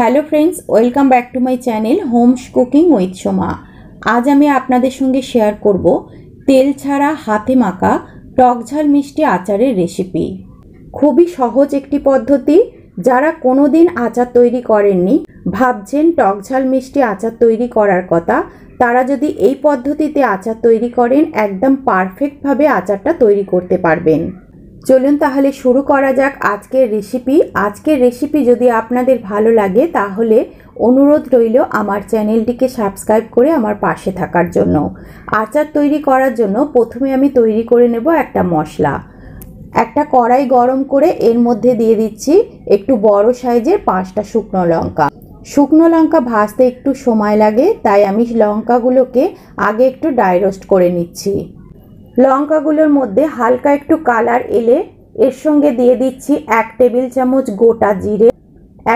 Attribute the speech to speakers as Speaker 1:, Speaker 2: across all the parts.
Speaker 1: Hello friends welcome back to my channel homes cooking with Soma আজ আমি আপনাদের সঙ্গে শেয়ার করব তেল ছাড়া হাতে মাখা টকঝাল মিষ্টি আচারের রেসিপি খুবই সহজ একটি পদ্ধতি যারা কোনো দিন আচার তৈরি করেননি ভাবছেন টকঝাল মিষ্টি আচার তৈরি করার কথা তারা যদি এই পদ্ধতিতে আচার তৈরি করেন একদম পারফেক্টভাবে আচারটা তৈরি করতে পারবেন চলুন তাহলে শুরু করা যাক আজকের রেসিপি আজকের রেসিপি যদি আপনাদের ভালো লাগে তাহলে অনুরোধ রইল আমার চ্যানেলটিকে সাবস্ক্রাইব করে আমার পাশে থাকার জন্য আচার তৈরি করার জন্য প্রথমে আমি তৈরি করে নেব একটা মশলা একটা কড়াই গরম করে এর মধ্যে দিয়ে দিচ্ছি একটু বড় সাইজের পাঁচটা শুকনো লঙ্কা শুকনো লঙ্কা ভাজতে একটু সময় লাগে তাই আমি লঙ্কাগুলোকে আগে একটু ডাইরোস্ট করে নিচ্ছি লঙ্কাগুলোর মধ্যে হালকা একটু কালার এলে এর সঙ্গে দিয়ে দিচ্ছি এক টেবিল চামচ গোটা জিরে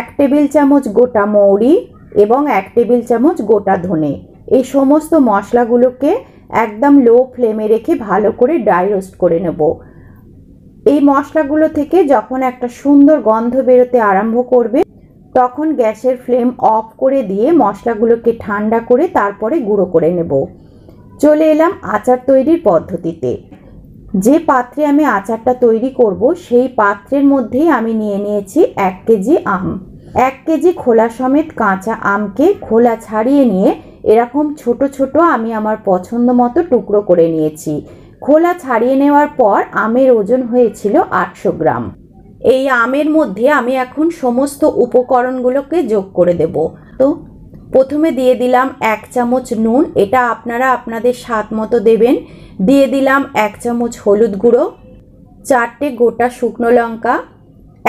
Speaker 1: এক টেবিল চামচ গোটা মৌরি এবং এক টেবিল চামচ গোটা ধনে এই সমস্ত মশলাগুলোকে একদম লো ফ্লেমে রেখে ভালো করে ড্রাই রোস্ট করে নেব এই মশলাগুলো থেকে যখন একটা সুন্দর গন্ধ বেরোতে আরম্ভ করবে তখন গ্যাসের ফ্লেম অফ করে দিয়ে মশলাগুলোকে ঠান্ডা করে তারপরে গুঁড়ো করে নেব চলে এলাম আচার তৈরির পদ্ধতিতে যে পাত্রে আমি আচারটা তৈরি করব সেই পাত্রের মধ্যেই আমি নিয়ে নিয়েছি এক কেজি আম এক কেজি খোলা সমেত কাঁচা আমকে খোলা ছাড়িয়ে নিয়ে এরকম ছোট ছোট আমি আমার পছন্দ মতো টুকরো করে নিয়েছি খোলা ছাড়িয়ে নেওয়ার পর আমের ওজন হয়েছিল আটশো গ্রাম এই আমের মধ্যে আমি এখন সমস্ত উপকরণগুলোকে যোগ করে দেব তো প্রথমে দিয়ে দিলাম এক চামচ নুন এটা আপনারা আপনাদের স্বাদ মতো দেবেন দিয়ে দিলাম এক চামচ হলুদ গুঁড়ো চারটে গোটা শুকনো লঙ্কা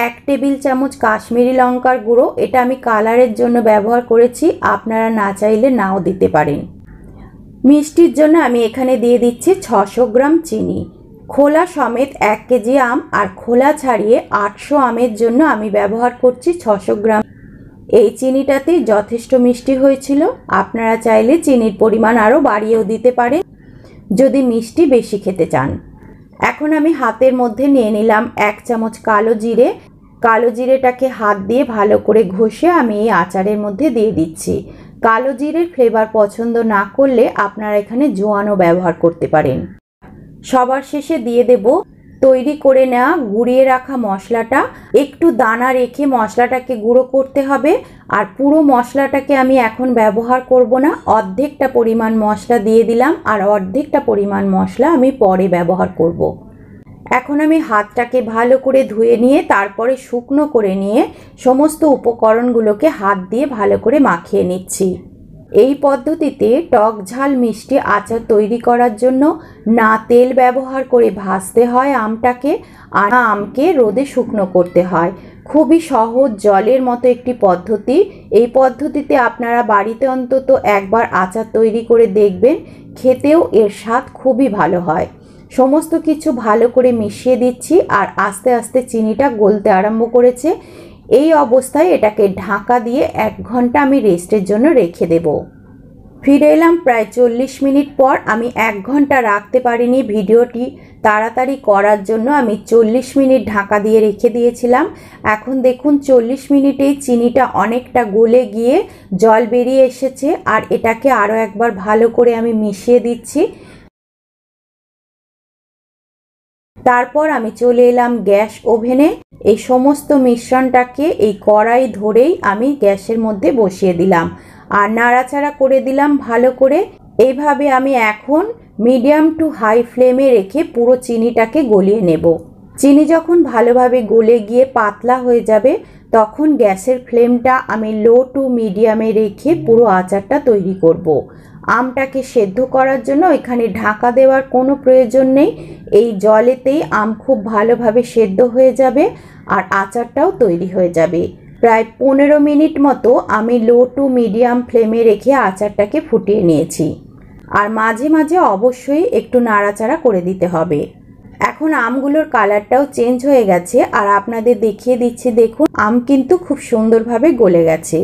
Speaker 1: এক টেবিল চামচ কাশ্মীরি লঙ্কার গুঁড়ো এটা আমি কালারের জন্য ব্যবহার করেছি আপনারা না চাইলে নাও দিতে পারেন মিষ্টির জন্য আমি এখানে দিয়ে দিচ্ছি ছশো গ্রাম চিনি খোলা সমেত এক কেজি আম আর খোলা ছাড়িয়ে আটশো আমের জন্য আমি ব্যবহার করছি ছশো গ্রাম এই চিনিটাতে যথেষ্ট মিষ্টি হয়েছিল আপনারা চাইলে চিনির পরিমাণ আরও বাড়িয়েও দিতে পারে যদি মিষ্টি বেশি খেতে চান এখন আমি হাতের মধ্যে নিয়ে নিলাম এক চামচ কালো জিরে কালো জিরেটাকে হাত দিয়ে ভালো করে ঘষে আমি এই আচারের মধ্যে দিয়ে দিচ্ছি কালো জিরের ফ্লেভার পছন্দ না করলে আপনারা এখানে জোয়ানো ব্যবহার করতে পারেন সবার শেষে দিয়ে দেব তৈরি করে নেওয়া গুঁড়িয়ে রাখা মশলাটা একটু দানা রেখে মশলাটাকে গুঁড়ো করতে হবে আর পুরো মশলাটাকে আমি এখন ব্যবহার করব না অর্ধেকটা পরিমাণ মশলা দিয়ে দিলাম আর অর্ধেকটা পরিমাণ মশলা আমি পরে ব্যবহার করব। এখন আমি হাতটাকে ভালো করে ধুয়ে নিয়ে তারপরে শুকনো করে নিয়ে সমস্ত উপকরণগুলোকে হাত দিয়ে ভালো করে মাখিয়ে নিচ্ছি এই পদ্ধতিতে টক ঝাল মিষ্টি আচার তৈরি করার জন্য না তেল ব্যবহার করে ভাজতে হয় আমটাকে আর আমকে রোদে শুকনো করতে হয় খুবই সহজ জলের মতো একটি পদ্ধতি এই পদ্ধতিতে আপনারা বাড়িতে অন্তত একবার আচার তৈরি করে দেখবেন খেতেও এর স্বাদ খুবই ভালো হয় সমস্ত কিছু ভালো করে মিশিয়ে দিচ্ছি আর আস্তে আস্তে চিনিটা গলতে আরম্ভ করেছে এই অবস্থায় এটাকে ঢাকা দিয়ে এক ঘন্টা আমি রেস্টের জন্য রেখে দেব ফিরে এলাম প্রায় চল্লিশ মিনিট পর আমি এক ঘন্টা রাখতে পারিনি ভিডিওটি তাড়াতাড়ি করার জন্য আমি চল্লিশ মিনিট ঢাকা দিয়ে রেখে দিয়েছিলাম এখন দেখুন চল্লিশ মিনিটেই চিনিটা অনেকটা গলে গিয়ে জল বেরিয়ে এসেছে আর এটাকে আরও একবার ভালো করে আমি মিশিয়ে দিচ্ছি তারপর আমি চলে এলাম গ্যাস ওভেনে এই সমস্ত মিশ্রণটাকে এই কড়াই ধরেই আমি গ্যাসের মধ্যে বসিয়ে দিলাম আর নাড়াচাড়া করে দিলাম ভালো করে এইভাবে আমি এখন মিডিয়াম টু হাই ফ্লেমে রেখে পুরো চিনিটাকে গলিয়ে নেব চিনি যখন ভালোভাবে গলে গিয়ে পাতলা হয়ে যাবে তখন গ্যাসের ফ্লেমটা আমি লো টু মিডিয়ামে রেখে পুরো আচারটা তৈরি করব। আমটাকে সেদ্ধ করার জন্য এখানে ঢাকা দেওয়ার কোনো প্রয়োজন নেই এই জলেতেই আম খুব ভালোভাবে সেদ্ধ হয়ে যাবে আর আচারটাও তৈরি হয়ে যাবে প্রায় পনেরো মিনিট মতো আমি লো টু মিডিয়াম ফ্লেমে রেখে আচারটাকে ফুটিয়ে নিয়েছি আর মাঝে মাঝে অবশ্যই একটু নাড়াচাড়া করে দিতে হবে এখন আমগুলোর কালারটাও চেঞ্জ হয়ে গেছে আর আপনাদের দেখিয়ে দিচ্ছি দেখুন আম কিন্তু খুব সুন্দরভাবে গলে গেছে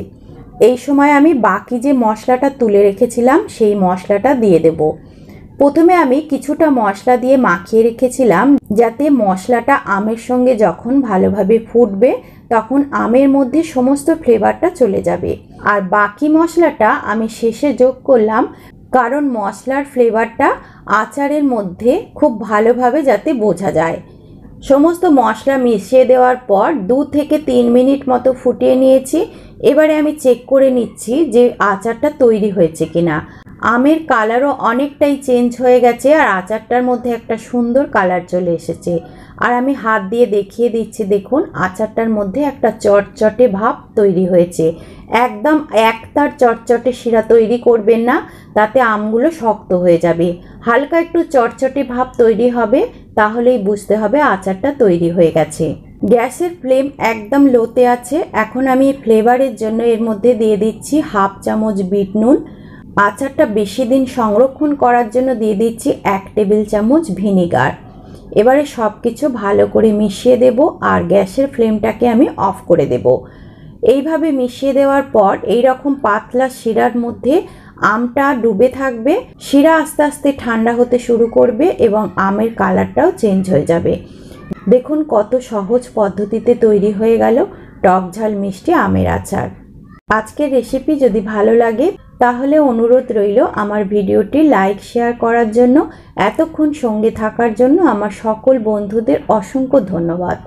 Speaker 1: এই সময় আমি বাকি যে মশলাটা তুলে রেখেছিলাম সেই মশলাটা দিয়ে দেব প্রথমে আমি কিছুটা মশলা দিয়ে মাখিয়ে রেখেছিলাম যাতে মশলাটা আমের সঙ্গে যখন ভালোভাবে ফুটবে তখন আমের মধ্যে সমস্ত ফ্লেভারটা চলে যাবে আর বাকি মশলাটা আমি শেষে যোগ করলাম কারণ মশলার ফ্লেভারটা আচারের মধ্যে খুব ভালোভাবে যাতে বোঝা যায় সমস্ত মশলা মিশিয়ে দেওয়ার পর দু থেকে তিন মিনিট মতো ফুটিয়ে নিয়েছি এবারে আমি চেক করে নিচ্ছি যে আচারটা তৈরি হয়েছে কিনা আমের কালারও অনেকটাই চেঞ্জ হয়ে গেছে আর আচারটার মধ্যে একটা সুন্দর কালার চলে এসেছে আর আমি হাত দিয়ে দেখিয়ে দিচ্ছি দেখুন আচারটার মধ্যে একটা চটচটে ভাব তৈরি হয়েছে একদম এক তার চটচটে শিরা তৈরি করবেন না তাতে আমগুলো শক্ত হয়ে যাবে হালকা একটু চটচটে ভাব তৈরি হবে তাহলেই বুঝতে হবে আচারটা তৈরি হয়ে গেছে গ্যাসের ফ্লেম একদম লোতে আছে এখন আমি ফ্লেভারের জন্য এর মধ্যে দিয়ে দিচ্ছি হাফ চামচ বিট নুন আচারটা বেশি দিন সংরক্ষণ করার জন্য দিয়ে দিচ্ছি এক টেবিল চামচ ভিনিগার এবারে সব কিছু ভালো করে মিশিয়ে দেব আর গ্যাসের ফ্লেমটাকে আমি অফ করে দেব এইভাবে মিশিয়ে দেওয়ার পর এই রকম পাতলা শিরার মধ্যে আমটা ডুবে থাকবে শিরা আস্তে আস্তে ঠান্ডা হতে শুরু করবে এবং আমের কালারটাও চেঞ্জ হয়ে যাবে দেখুন কত সহজ পদ্ধতিতে তৈরি হয়ে গেল টক ঝাল মিষ্টি আমের আচার আজকের রেসিপি যদি ভালো লাগে তাহলে অনুরোধ রইল আমার ভিডিওটি লাইক শেয়ার করার জন্য এতক্ষণ সঙ্গে থাকার জন্য আমার সকল বন্ধুদের অসংখ্য ধন্যবাদ